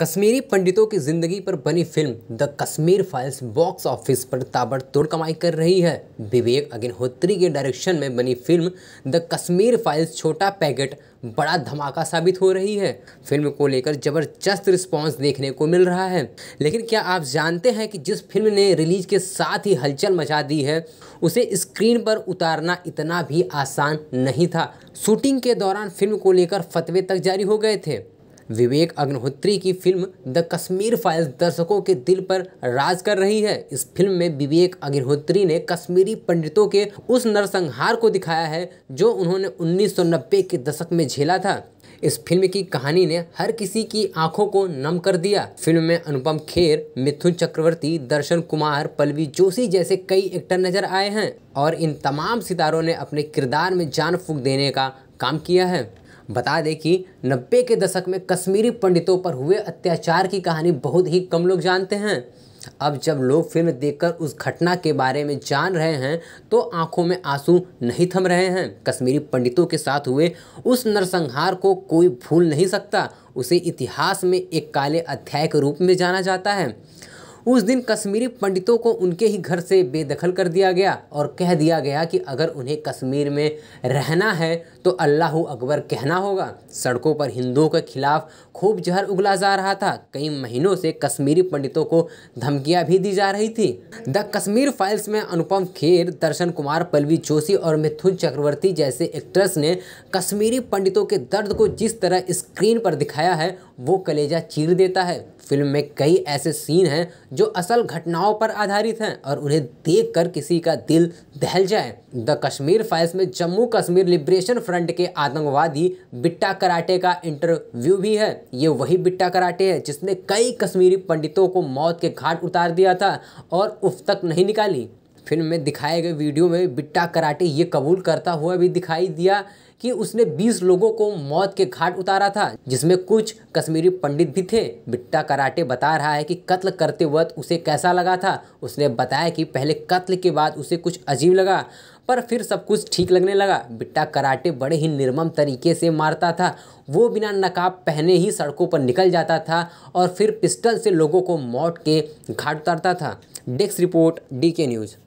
कश्मीरी पंडितों की जिंदगी पर बनी film The Kashmir Files box office पर ताबड़तोड़ कमाई कर रही है विवेक अग्निहोत्री के डायरेक्शन में बनी फिल्म द कश्मीर फाइल्स छोटा पैकेट बड़ा धमाका साबित हो रही है फिल्म को लेकर जबरदस्त रिस्पांस देखने को मिल रहा है लेकिन क्या आप जानते हैं कि जिस फिल्म ने रिलीज के साथ ही हलचल मचा दी है उसे स्क्रीन पर उतारना इतना भी आसान नहीं था शूटिंग के दौरान फिल्म को लेकर फतवे तक जारी हो गए थे विवेक अग्निहोत्री की फिल्म द कश्मीर फाइल्स दर्शकों के दिल पर राज कर रही है इस फिल्म में विवेक अग्निहोत्री ने कश्मीरी पंडितों के उस नरसंहार को दिखाया है जो उन्होंने 1990 के दशक में झेला था इस फिल्म की कहानी ने हर किसी की आंखों को नम कर दिया फिल्म में अनुपम खेर मिथुन चक्रवर्ती दर्शन कुमार पलवी जोशी जैसे कई एक्टर नजर आए हैं और इन तमाम सितारों ने अपने किरदार में जान फूक देने का काम किया है बता दें कि नब्बे के दशक में कश्मीरी पंडितों पर हुए अत्याचार की कहानी बहुत ही कम लोग जानते हैं अब जब लोग फिल्म देखकर उस घटना के बारे में जान रहे हैं तो आंखों में आंसू नहीं थम रहे हैं कश्मीरी पंडितों के साथ हुए उस नरसंहार को कोई भूल नहीं सकता उसे इतिहास में एक काले अध्याय के रूप में जाना जाता है उस दिन कश्मीरी पंडितों को उनके ही घर से बेदखल कर दिया गया और कह दिया गया कि अगर उन्हें कश्मीर में रहना है तो अल्लाह अकबर कहना होगा सड़कों पर हिंदुओं के खिलाफ खूब जहर उगला जा रहा था कई महीनों से कश्मीरी पंडितों को धमकियां भी दी जा रही थी द कश्मीर फाइल्स में अनुपम खेर दर्शन कुमार पलवी जोशी और मिथुन चक्रवर्ती जैसे एक्ट्रेस ने कश्मीरी पंडितों के दर्द को जिस तरह स्क्रीन पर दिखाया है वो कलेजा चीर देता है फिल्म में कई ऐसे सीन हैं जो असल घटनाओं पर आधारित हैं और उन्हें देखकर किसी का दिल दहल जाए द कश्मीर फाइल्स में जम्मू कश्मीर लिबरेशन फ्रंट के आतंकवादी बिट्टा कराटे का इंटरव्यू भी है ये वही बिट्टा कराटे है जिसने कई कश्मीरी पंडितों को मौत के घाट उतार दिया था और उफ तक नहीं निकाली फिल्म में दिखाए गए वीडियो में बिट्टा कराटे ये कबूल करता हुआ भी दिखाई दिया कि उसने 20 लोगों को मौत के घाट उतारा था जिसमें कुछ कश्मीरी पंडित भी थे बिट्टा कराटे बता रहा है कि कत्ल करते वक्त उसे कैसा लगा था उसने बताया कि पहले कत्ल के बाद उसे कुछ अजीब लगा पर फिर सब कुछ ठीक लगने लगा बिट्टा कराटे बड़े ही निर्मम तरीके से मारता था वो बिना नकाब पहने ही सड़कों पर निकल जाता था और फिर पिस्टल से लोगों को मौत के घाट उतारता था desk report D K news